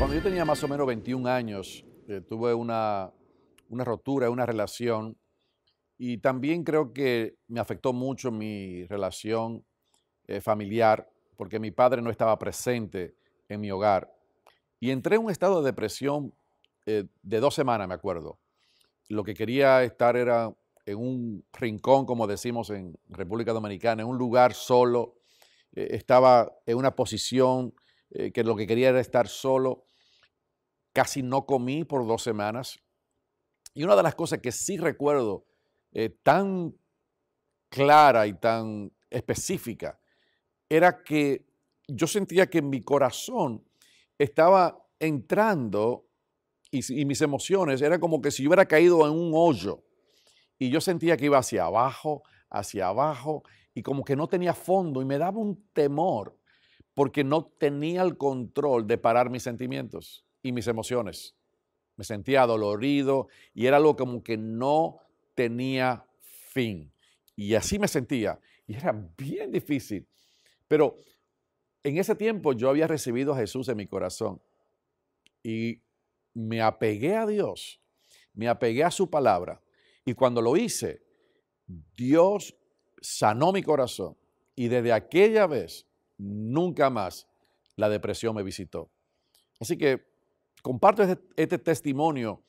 Cuando yo tenía más o menos 21 años, eh, tuve una, una rotura, una relación, y también creo que me afectó mucho mi relación eh, familiar, porque mi padre no estaba presente en mi hogar. Y entré en un estado de depresión eh, de dos semanas, me acuerdo. Lo que quería estar era en un rincón, como decimos en República Dominicana, en un lugar solo. estaba en una posición que lo que quería era estar solo casi no comí por dos semanas. Y una de las cosas que sí recuerdo eh, tan clara y tan específica era que yo sentía que mi corazón estaba entrando y, y, mis emociones, era como que si yo hubiera caído en un hoyo y yo sentía que iba hacia abajo, hacia abajo y como que no tenía fondo y me daba un temor porque no tenía el control de parar mis sentimientos y mis emociones. Me sentía dolorido y era algo como que no tenía fin. Y así me sentía. Y era bien difícil. Pero en ese tiempo yo había recibido a Jesús en mi corazón. Y me apegué a Dios. Me apegué a su palabra. Y cuando lo hice, Dios sanó mi corazón. Y desde aquella vez, nunca más la depresión me visitó. Así que comparto este, este, testimonio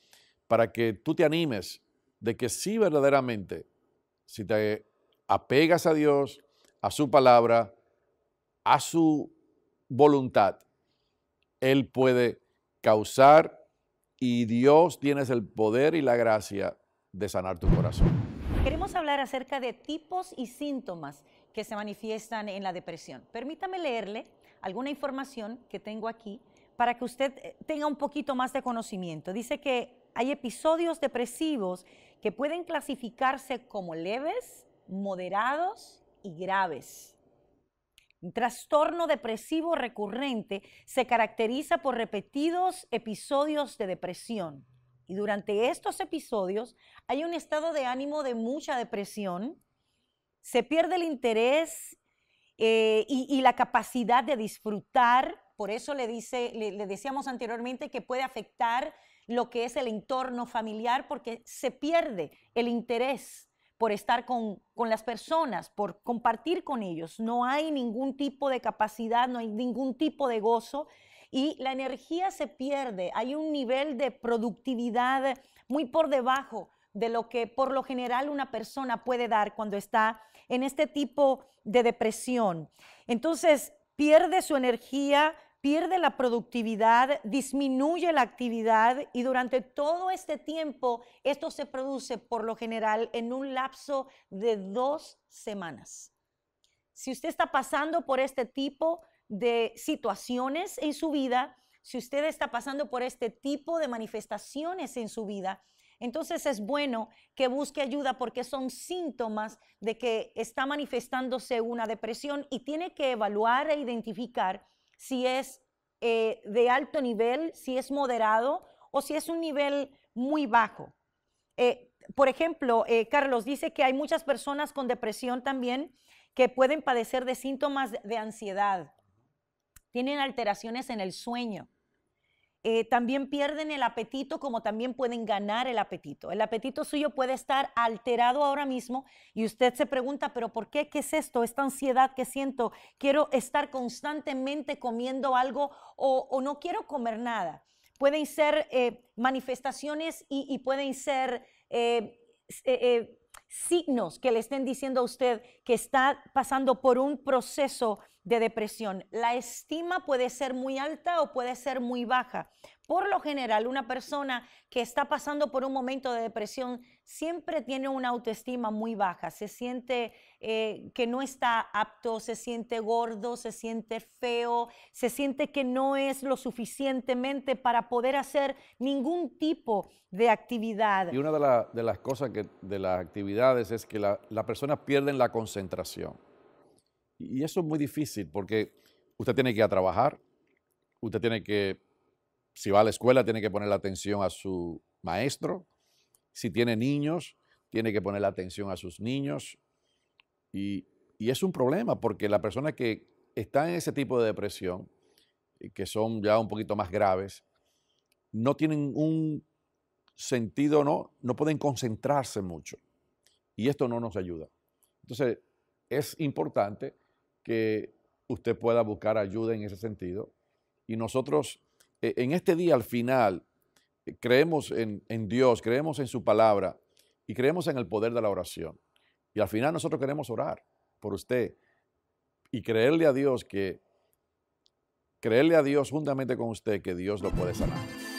para que tú te animes de que sí verdaderamente, si te apegas a Dios, a su palabra, a su voluntad, Él puede causar y Dios tienes el poder y la gracia de sanar tu corazón. Queremos hablar acerca de tipos y síntomas que se manifiestan en la depresión. Permítame leerle alguna información que tengo aquí para que usted eh, tenga un poquito más de conocimiento. Dice que hay episodios depresivos que pueden clasificarse como leves, moderados y graves. Un trastorno depresivo recurrente se caracteriza por repetidos episodios de depresión. Y durante estos episodios hay un estado de ánimo de mucha depresión, se pierde el interés eh, y la capacidad de disfrutar, por eso le, dice, le, decíamos anteriormente que puede afectar lo que es el entorno familiar porque se pierde el interés por estar con, con, las personas, por compartir con ellos. No hay ningún tipo de capacidad, no hay ningún tipo de gozo y la energía se pierde. Hay un nivel de productividad muy por debajo de lo que por lo general una persona puede dar cuando está en este tipo de depresión. Entonces pierde su energía, pierde la productividad, disminuye la actividad y durante todo este tiempo esto se produce por lo general en un lapso de dos semanas. Si usted está pasando por este tipo de situaciones en su vida, si usted está pasando por este tipo de manifestaciones en su vida, entonces es bueno que busque ayuda porque son síntomas de que está manifestándose una depresión y tiene que evaluar e identificar si es eh, de alto nivel, si es moderado o si es un nivel muy bajo. Eh, por ejemplo, eh, Carlos dice que hay muchas personas con depresión también que pueden padecer de síntomas de ansiedad, tienen alteraciones en el sueño. Eh, también pierden el apetito como también pueden ganar el apetito. El apetito suyo puede estar alterado ahora mismo y usted se pregunta, pero ¿por qué? ¿Qué es esto? Esta ansiedad que siento. Quiero estar constantemente comiendo algo o, no quiero comer nada. Pueden ser eh, manifestaciones y, pueden ser... Eh, signos que le estén diciendo a usted que está pasando por un proceso de depresión. La estima puede ser muy alta o puede ser muy baja. Por lo general, una persona que está pasando por un momento de depresión siempre tiene una autoestima muy baja, se siente eh, que no está apto, se siente gordo, se siente feo, se siente que no es lo suficientemente para poder hacer ningún tipo de actividad. Y una de, las cosas que, de las actividades es que las la personas pierden la concentración. Y eso es muy difícil porque usted tiene que ir a trabajar, usted tiene que, si va a la escuela, tiene que poner la atención a su maestro, si tiene niños, tiene que poner la atención a sus niños. Y, es un problema porque la persona que está en ese tipo de depresión, eh, que son ya un poquito más graves, no tienen un sentido, no, no pueden concentrarse mucho. Y esto no nos ayuda. Entonces, es importante que usted pueda buscar ayuda en ese sentido. Y nosotros, e, en este día al final, eh, creemos en, en, Dios, creemos en su palabra y creemos en el poder de la oración. Y al final nosotros queremos orar por usted y creerle a Dios que, creerle a Dios juntamente con usted que Dios lo puede sanar.